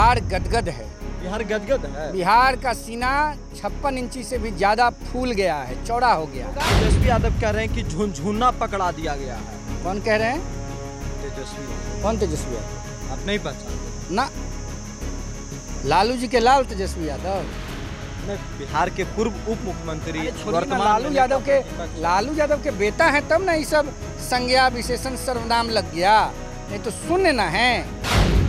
बिहार गदगद है बिहार गदगद है बिहार का सीना छप्पन इंची से भी ज्यादा फूल गया है चौड़ा हो गया तेजस्वी यादव कह रहे हैं कि झुंझुना पकड़ा दिया गया है कौन कह रहे हैं तेजस्वी कौन तेजस्वी यादव आप नहीं पहचान ना लालू जी के लाल तेजस्वी यादव बिहार के पूर्व उप मुख्यमंत्री लालू यादव के लालू यादव के बेटा है तब ना ये सब संज्ञा विशेषण सर्वनाम लग गया नहीं तो सुन ना है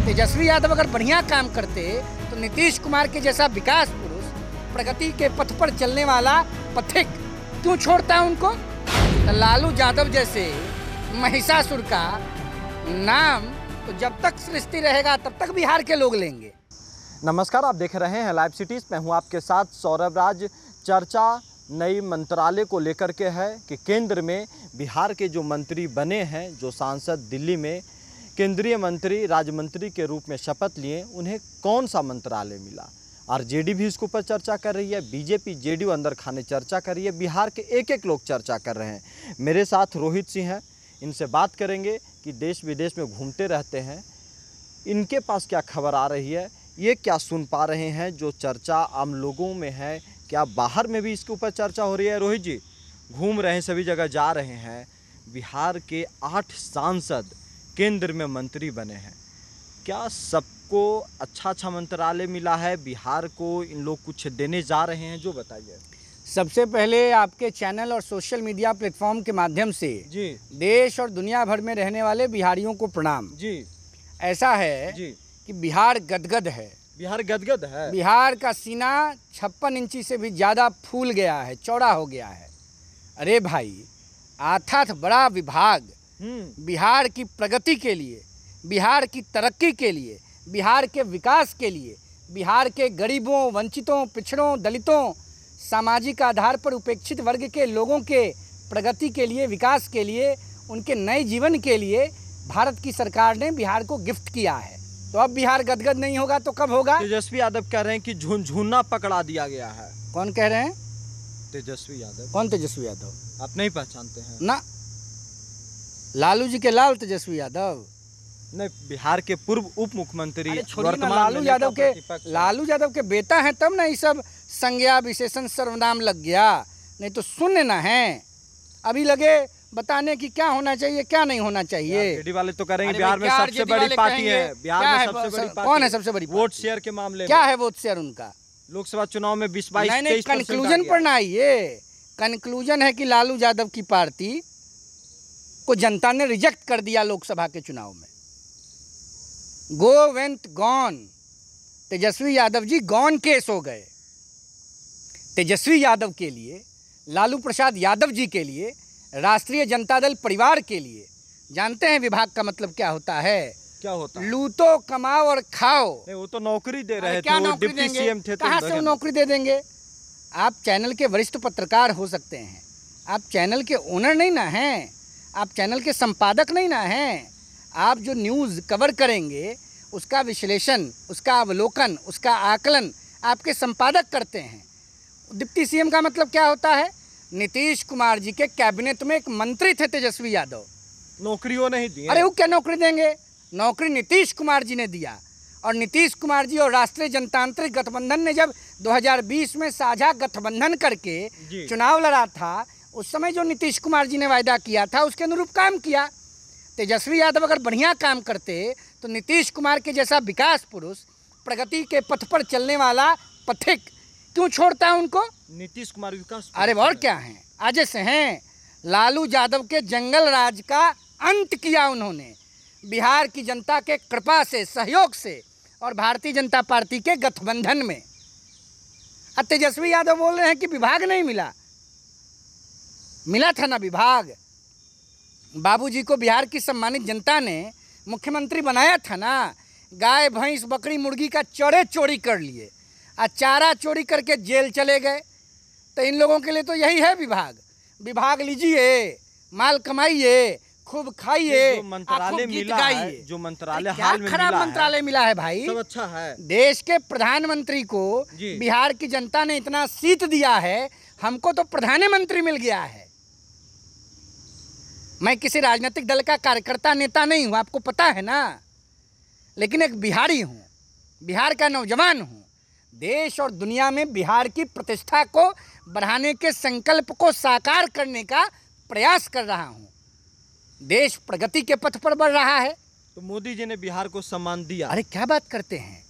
तेजस्वी यादव अगर बढ़िया काम करते तो नीतीश कुमार के जैसा विकास पुरुष प्रगति के पथ पर चलने वाला पथिक क्यों छोड़ता है उनको तो लालू यादव जैसे महिषासुर का नाम तो जब तक सृष्टि रहेगा तब तक बिहार के लोग लेंगे नमस्कार आप देख रहे हैं लाइव सिटीज़ मैं हूं आपके साथ सौरभ राज चर्चा नई मंत्रालय को लेकर के है कि केंद्र में बिहार के जो मंत्री बने हैं जो सांसद दिल्ली में केंद्रीय मंत्री राज्य मंत्री के रूप में शपथ लिए उन्हें कौन सा मंत्रालय मिला आरजेडी भी इसके ऊपर चर्चा कर रही है बीजेपी जेडीयू अंदर खाने चर्चा कर रही है बिहार के एक एक लोग चर्चा कर रहे हैं मेरे साथ रोहित सिंह हैं इनसे बात करेंगे कि देश विदेश में घूमते रहते हैं इनके पास क्या खबर आ रही है ये क्या सुन पा रहे हैं जो चर्चा आम लोगों में है क्या बाहर में भी इसके ऊपर चर्चा हो रही है रोहित जी घूम रहे हैं सभी जगह जा रहे हैं बिहार के आठ सांसद केंद्र में मंत्री बने हैं क्या सबको अच्छा अच्छा मंत्रालय मिला है बिहार को इन लोग कुछ देने जा रहे हैं जो बताइए सबसे पहले आपके चैनल और सोशल मीडिया प्लेटफॉर्म के माध्यम से जी देश और दुनिया भर में रहने वाले बिहारियों को प्रणाम जी ऐसा है जी कि बिहार गदगद है बिहार गदगद है बिहार का सीना छप्पन इंची से भी ज़्यादा फूल गया है चौड़ा हो गया है अरे भाई आथाथ बड़ा विभाग हम्म। बिहार की प्रगति के लिए बिहार की तरक्की के लिए बिहार के विकास के लिए बिहार के गरीबों वंचितों पिछड़ों दलितों सामाजिक आधार पर उपेक्षित वर्ग के लोगों के प्रगति के लिए विकास के लिए उनके नए जीवन के लिए भारत की सरकार ने बिहार को गिफ्ट किया है तो अब बिहार गदगद नहीं होगा तो कब होगा तेजस्वी यादव कह रहे हैं कि झुनझुना पकड़ा दिया गया है कौन कह रहे हैं तेजस्वी यादव कौन तेजस्वी यादव आप नहीं पहचानते हैं ना लालू जी के लाल तेजस्वी यादव नहीं बिहार के पूर्व उप मुख्यमंत्री लालू यादव के लालू यादव के बेटा हैं तब ना ये सब संज्ञा विशेषण सर्वनाम लग गया नहीं तो सुन ना है अभी लगे बताने की क्या होना चाहिए क्या नहीं होना चाहिए वाले तो करेंगे बिहार में सबसे बड़ी पार्टी है बिहार में सबसे बड़ी कौन है सबसे बड़ी वोट शेयर के मामले क्या है वोट शेयर उनका लोकसभा चुनाव में बीस बाईस कंक्लूजन पर ना आइए कंक्लूजन है कि लालू यादव की पार्टी को जनता ने रिजेक्ट कर दिया लोकसभा के चुनाव में go went gone Tejashwi Yadav ji gone case हो गए तेजस्वी यादव के लिए लालू प्रसाद यादव जी के लिए राष्ट्रीय जनता दल परिवार के लिए जानते हैं विभाग का मतलब क्या होता है क्या होता है? लूटो कमाओ और खाओ वो तो नौकरी दे रहे क्या नौकरी देंगे तो कहाँ से वो नौकरी दे देंगे आप चैनल के वरिष्ठ पत्रकार हो सकते हैं आप चैनल के ओनर नहीं ना हैं आप चैनल के संपादक नहीं ना हैं आप जो न्यूज़ कवर करेंगे उसका विश्लेषण उसका अवलोकन उसका आकलन आपके संपादक करते हैं डिप्टी सीएम का मतलब क्या होता है नीतीश कुमार जी के कैबिनेट में एक मंत्री थे तेजस्वी यादव नौकरी वो नहीं दी अरे वो क्या नौकरी देंगे नौकरी नीतीश कुमार जी ने दिया और नीतीश कुमार जी और राष्ट्रीय जनतांत्रिक गठबंधन ने जब 2020 में साझा गठबंधन करके चुनाव लड़ा था उस समय जो नीतीश कुमार जी ने वायदा किया था उसके अनुरूप काम किया तेजस्वी यादव अगर बढ़िया काम करते तो नीतीश कुमार के जैसा विकास पुरुष प्रगति के पथ पर चलने वाला पथिक क्यों छोड़ता है उनको नीतीश कुमार विकास अरे और क्या है आज से हैं लालू यादव के जंगल राज का अंत किया उन्होंने बिहार की जनता के कृपा से सहयोग से और भारतीय जनता पार्टी के गठबंधन में तेजस्वी यादव बोल रहे हैं कि विभाग नहीं मिला मिला था ना विभाग बाबूजी को बिहार की सम्मानित जनता ने मुख्यमंत्री बनाया था ना गाय भैंस बकरी मुर्गी का चोरे चोरी कर लिए आ चारा चोरी करके जेल चले गए तो इन लोगों के लिए तो यही है विभाग विभाग लीजिए माल कमाइए खूब खाइए मंत्रालय मिला है जो मंत्रालय हाल में खराब मंत्रालय मिला है भाई सब अच्छा है देश के प्रधानमंत्री को बिहार की जनता ने इतना सीट दिया है हमको तो प्रधानमंत्री मिल गया है मैं किसी राजनीतिक दल का कार्यकर्ता नेता नहीं हूँ आपको पता है ना लेकिन एक बिहारी हूँ बिहार का नौजवान हूँ देश और दुनिया में बिहार की प्रतिष्ठा को बढ़ाने के संकल्प को साकार करने का प्रयास कर रहा हूँ देश प्रगति के पथ पर बढ़ रहा है तो मोदी जी ने बिहार को सम्मान दिया अरे क्या बात करते हैं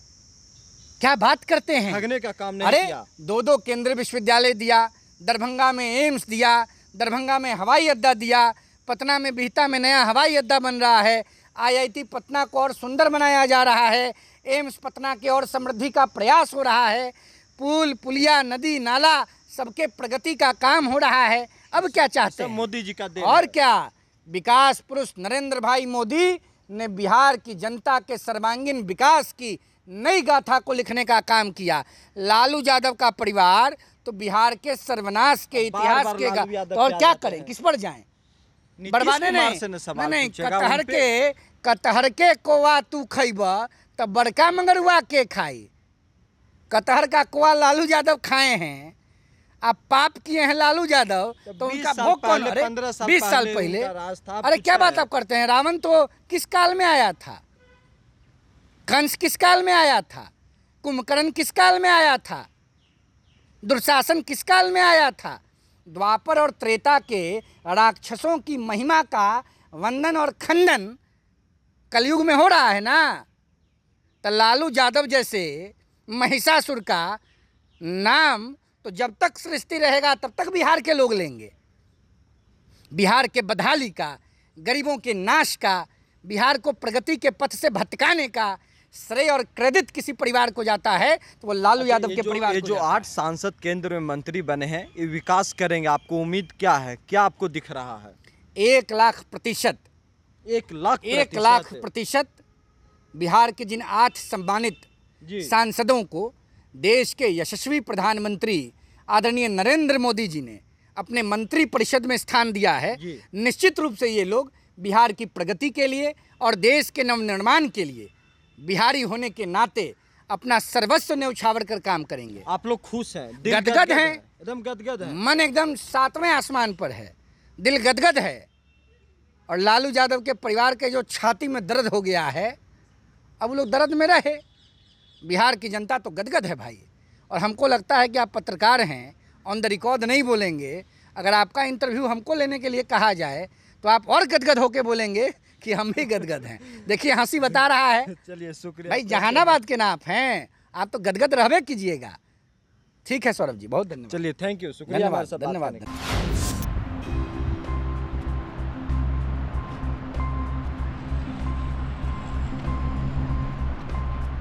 क्या बात करते हैं ठगने का काम नहीं अरे किया। दो दो केंद्रीय विश्वविद्यालय दिया दरभंगा में एम्स दिया दरभंगा में हवाई अड्डा दिया पटना में बिहता में नया हवाई अड्डा बन रहा है आईआईटी पटना को और सुंदर बनाया जा रहा है एम्स पटना के और समृद्धि का प्रयास हो रहा है पुल पुलिया नदी नाला सबके प्रगति का काम हो रहा है अब क्या चाहते हैं मोदी जी का और क्या विकास पुरुष नरेंद्र भाई मोदी ने बिहार की जनता के सर्वांगीण विकास की नई गाथा को लिखने का काम किया लालू यादव का परिवार तो बिहार के सर्वनाश के इतिहास के तो और क्या करें किस पर जाएं बड़वाने नहीं नहीं कटहर के कटहर के कोवा तू खैब तो बड़का मंगरुआ के खाई कटहर का कोवा लालू यादव खाए हैं आप पाप किए हैं लालू यादव तो, तो उनका भोग कौन अरे बीस साल पहले अरे क्या बात आप करते हैं रावण तो किस काल में आया था कंस किस काल में आया था कुंभकर्ण किस काल में आया था दुर्शासन किस काल में आया था द्वापर और त्रेता के राक्षसों की महिमा का वंदन और खंडन कलयुग में हो रहा है ना तो लालू यादव जैसे महिषासुर का नाम तो जब तक सृष्टि रहेगा तब तक बिहार के लोग लेंगे बिहार के बदहाली का गरीबों के नाश का बिहार को प्रगति के पथ से भटकाने का श्रेय और क्रेडिट किसी परिवार को जाता है तो वो लालू यादव के परिवार जो आठ सांसद केंद्र में मंत्री बने हैं ये विकास करेंगे आपको उम्मीद क्या है क्या आपको दिख रहा है एक लाख प्रतिशत एक लाख एक लाख प्रतिशत बिहार के जिन आठ सम्मानित सांसदों को देश के यशस्वी प्रधानमंत्री आदरणीय नरेंद्र मोदी जी ने अपने मंत्री परिषद में स्थान दिया है निश्चित रूप से ये लोग बिहार की प्रगति के लिए और देश के नवनिर्माण के लिए बिहारी होने के नाते अपना सर्वस्व ने उछावर कर काम करेंगे आप लोग खुश हैं गदगद हैं एकदम गदगद है मन एकदम सातवें आसमान पर है दिल गदगद है और लालू यादव के परिवार के जो छाती में दर्द हो गया है अब वो लोग दर्द में रहे बिहार की जनता तो गदगद है भाई और हमको लगता है कि आप पत्रकार हैं ऑन द रिकॉर्ड नहीं बोलेंगे अगर आपका इंटरव्यू हमको लेने के लिए कहा जाए तो आप और गदगद होके बोलेंगे कि हम भी गदगद हैं देखिए हंसी बता रहा है चलिए शुक्रिया भाई जहानाबाद के नाप हैं आप तो गदगद रहबे कीजिएगा ठीक है सौरभ जी बहुत धन्यवाद चलिए थैंक यू शुक्रिया धन्यवाद धन्यवाद